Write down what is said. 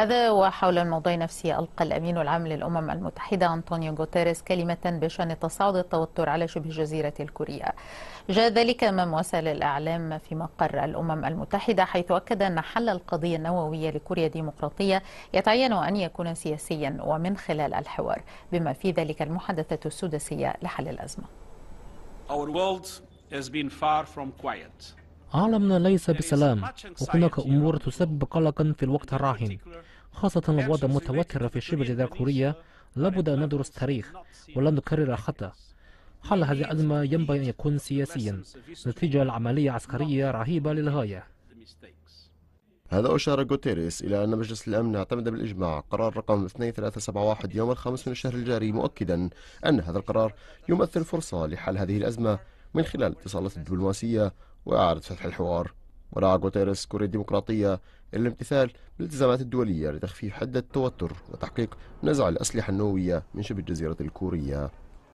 هذا وحول الموضوع نفسه ألقى الأمين العام للأمم المتحدة أنطونيو غوتيريس كلمة بشأن تصاعد التوتر على شبه جزيرة الكورية جاء ذلك أمام وسائل الإعلام في مقر الأمم المتحدة حيث أكد أن حل القضية النووية لكوريا الديمقراطية يتعين أن يكون سياسيا ومن خلال الحوار بما في ذلك المحادثة السداسية لحل الأزمة Our world has been far from quiet. عالمنا ليس بسلام وهناك أمور تسبب قلقا في الوقت الراهن خاصة الوضع المتوتر في شبه الجزيرة الكورية لابد أن ندرس تاريخ ولن نكرر الخطأ حل هذه الأزمة ينبغي أن يكون سياسيا نتيجة لعملية عسكرية رهيبة للغاية هذا أشار غوتيريس إلى أن مجلس الأمن اعتمد بالإجماع قرار رقم 2371 يوم الخامس من الشهر الجاري مؤكدا أن هذا القرار يمثل فرصة لحل هذه الأزمة من خلال اتصالات الدبلوماسية وإعادة فتح الحوار ورعى غوتيريس كوريا الديمقراطية إلى الامتثال بالالتزامات الدولية لتخفيف حدة التوتر وتحقيق نزع الأسلحة النووية من شبه الجزيرة الكورية